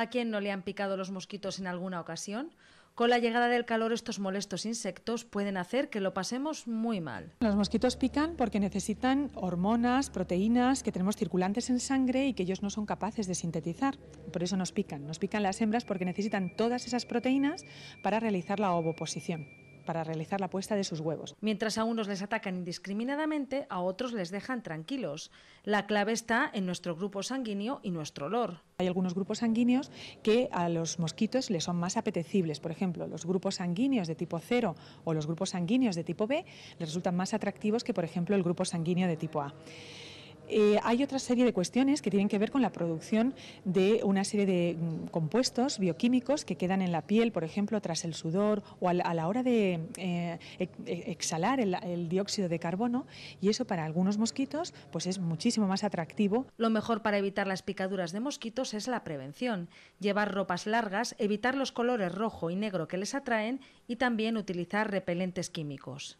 ¿A quién no le han picado los mosquitos en alguna ocasión? Con la llegada del calor, estos molestos insectos pueden hacer que lo pasemos muy mal. Los mosquitos pican porque necesitan hormonas, proteínas que tenemos circulantes en sangre y que ellos no son capaces de sintetizar. Por eso nos pican. Nos pican las hembras porque necesitan todas esas proteínas para realizar la ovoposición para realizar la puesta de sus huevos. Mientras a unos les atacan indiscriminadamente, a otros les dejan tranquilos. La clave está en nuestro grupo sanguíneo y nuestro olor. Hay algunos grupos sanguíneos que a los mosquitos les son más apetecibles. Por ejemplo, los grupos sanguíneos de tipo 0 o los grupos sanguíneos de tipo B les resultan más atractivos que, por ejemplo, el grupo sanguíneo de tipo A. Eh, hay otra serie de cuestiones que tienen que ver con la producción de una serie de mm, compuestos bioquímicos que quedan en la piel, por ejemplo, tras el sudor o a la hora de eh, eh, exhalar el, dióxido de carbono y eso para algunos mosquitos pues es muchísimo más atractivo. Lo mejor para evitar las picaduras de mosquitos es la prevención, llevar ropas largas, evitar los colores rojo y negro que les atraen y también utilizar repelentes químicos.